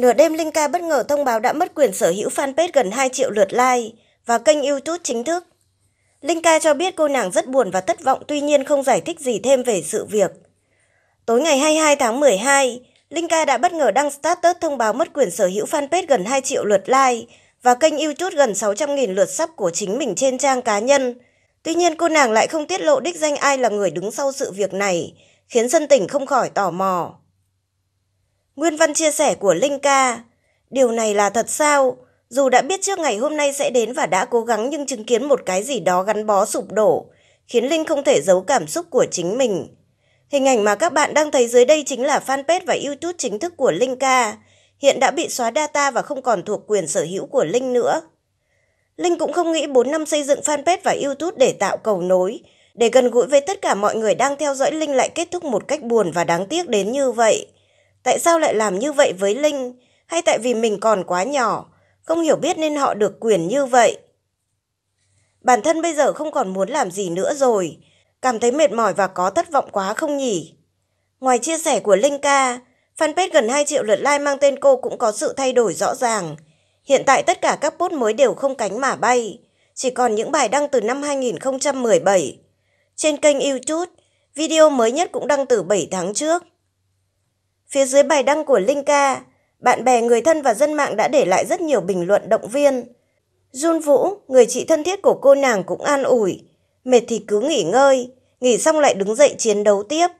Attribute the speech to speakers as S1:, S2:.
S1: Nửa đêm Linh Ca bất ngờ thông báo đã mất quyền sở hữu fanpage gần 2 triệu lượt like và kênh YouTube chính thức. Linh Ca cho biết cô nàng rất buồn và thất vọng tuy nhiên không giải thích gì thêm về sự việc. Tối ngày 22 tháng 12, Linh Ca đã bất ngờ đăng status thông báo mất quyền sở hữu fanpage gần 2 triệu lượt like và kênh YouTube gần 600.000 lượt sắp của chính mình trên trang cá nhân. Tuy nhiên cô nàng lại không tiết lộ đích danh ai là người đứng sau sự việc này, khiến dân tình không khỏi tò mò. Nguyên văn chia sẻ của Linh Ca. Điều này là thật sao? Dù đã biết trước ngày hôm nay sẽ đến và đã cố gắng nhưng chứng kiến một cái gì đó gắn bó sụp đổ, khiến Linh không thể giấu cảm xúc của chính mình. Hình ảnh mà các bạn đang thấy dưới đây chính là fanpage và YouTube chính thức của Linh Ca, hiện đã bị xóa data và không còn thuộc quyền sở hữu của Linh nữa. Linh cũng không nghĩ 4 năm xây dựng fanpage và YouTube để tạo cầu nối, để gần gũi với tất cả mọi người đang theo dõi Linh lại kết thúc một cách buồn và đáng tiếc đến như vậy tại sao lại làm như vậy với linh hay tại vì mình còn quá nhỏ không hiểu biết nên họ được quyền như vậy bản thân bây giờ không còn muốn làm gì nữa rồi cảm thấy mệt mỏi và có thất vọng quá không nhỉ ngoài chia sẻ của linh ca fanpage gần 2 triệu lượt like mang tên cô cũng có sự thay đổi rõ ràng hiện tại tất cả các post mới đều không cánh mà bay chỉ còn những bài đăng từ năm 2017 trên kênh youtube video mới nhất cũng đăng từ 7 tháng trước Phía dưới bài đăng của Linh Ca, bạn bè người thân và dân mạng đã để lại rất nhiều bình luận động viên. Jun Vũ, người chị thân thiết của cô nàng cũng an ủi. Mệt thì cứ nghỉ ngơi, nghỉ xong lại đứng dậy chiến đấu tiếp.